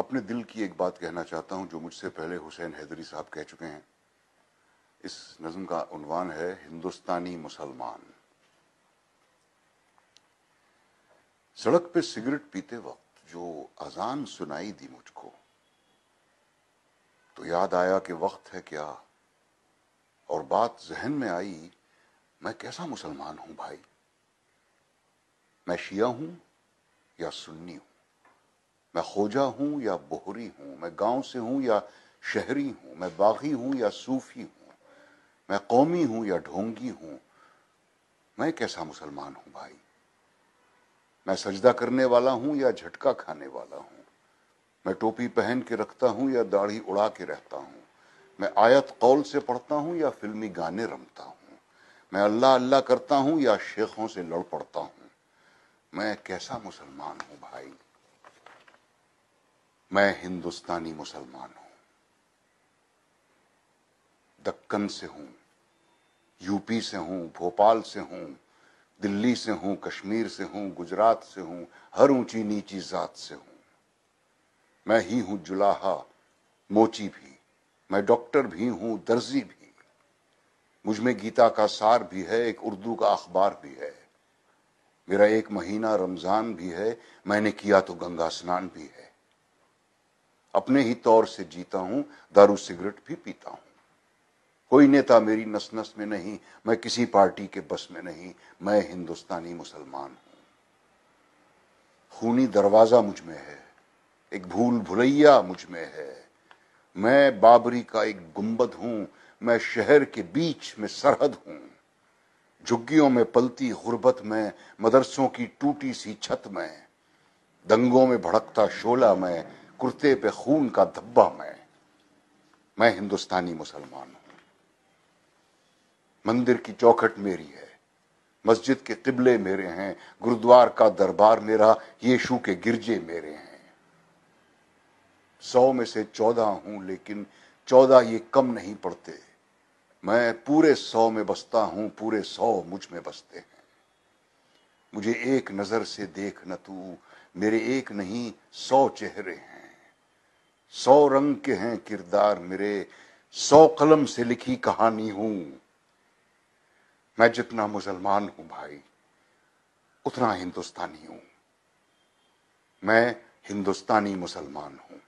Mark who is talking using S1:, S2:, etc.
S1: अपने दिल की एक बात कहना चाहता हूं जो मुझसे पहले हुसैन हैदरी साहब कह चुके हैं इस नज़म का उनवान है हिंदुस्तानी मुसलमान सड़क पे सिगरेट पीते वक्त जो अजान सुनाई दी मुझको तो याद आया कि वक्त है क्या और बात जहन में आई मैं कैसा मुसलमान हूं भाई मैं शिया हूं या सुन्नी हूं मैं खोजा हूं या बोहरी हूं मैं गांव से हूँ या शहरी हूँ मैं बागी हूँ या सूफी हूं मैं कौमी हूं या ढोंगी हूँ मैं कैसा मुसलमान हूँ भाई मैं सजदा करने वाला हूँ या झटका खाने वाला हूँ मैं टोपी पहन के रखता हूँ या दाढ़ी उड़ा के रहता हूँ मैं आयत कौल से पढ़ता हूँ या फिल्मी गाने रमता हूँ मैं अल्लाह अल्लाह करता हूँ या शेखों से लड़ पड़ता हूँ मैं कैसा मुसलमान हूँ भाई मैं हिंदुस्तानी मुसलमान हूं दक्कन से हूं यूपी से हूं भोपाल से हूं दिल्ली से हूं कश्मीर से हूं गुजरात से हूं हर ऊंची नीची जात से हूं मैं ही हूं जुलाहा मोची भी मैं डॉक्टर भी हूं दर्जी भी मुझ में गीता का सार भी है एक उर्दू का अखबार भी है मेरा एक महीना रमजान भी है मैंने किया तो गंगा स्नान भी है अपने ही तौर से जीता हूं दारू सिगरेट भी पीता हूं कोई नेता मेरी नस नस में नहीं मैं किसी पार्टी के बस में नहीं मैं हिंदुस्तानी मुसलमान हूं खूनी दरवाजा मुझ में है एक भूल भुलैया मुझ में है मैं बाबरी का एक गुंबद हूं मैं शहर के बीच में सरहद हूं झुग्गियों में पलती गुर्बत में मदरसों की टूटी सी छत में दंगों में भड़कता शोला में कुर्ते पे खून का धब्बा मैं मैं हिंदुस्तानी मुसलमान हूं मंदिर की चौखट मेरी है मस्जिद के किबले मेरे हैं गुरुद्वार का दरबार मेरा यीशु के गिरजे मेरे हैं सौ में से चौदह हूं लेकिन चौदह ये कम नहीं पड़ते मैं पूरे सौ में बसता हूं पूरे सौ मुझ में बसते हैं मुझे एक नजर से देख न तू मेरे एक नहीं सौ चेहरे हैं सौ रंग के हैं किरदार मेरे सौ कलम से लिखी कहानी हूं मैं जितना मुसलमान हूं भाई उतना हिंदुस्तानी हूं मैं हिंदुस्तानी मुसलमान हूं